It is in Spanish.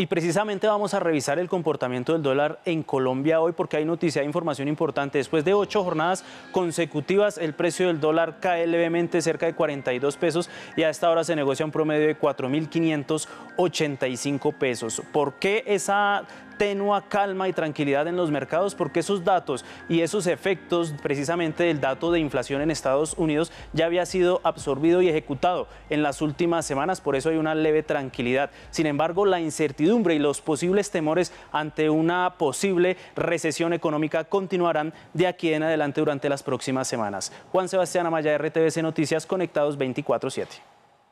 Y precisamente vamos a revisar el comportamiento del dólar en Colombia hoy porque hay noticia, información importante. Después de ocho jornadas consecutivas, el precio del dólar cae levemente cerca de 42 pesos y a esta hora se negocia un promedio de 4.585 pesos. ¿Por qué esa tenua calma y tranquilidad en los mercados porque esos datos y esos efectos precisamente del dato de inflación en Estados Unidos ya había sido absorbido y ejecutado en las últimas semanas, por eso hay una leve tranquilidad. Sin embargo, la incertidumbre y los posibles temores ante una posible recesión económica continuarán de aquí en adelante durante las próximas semanas. Juan Sebastián Amaya, RTBC Noticias, Conectados 24-7.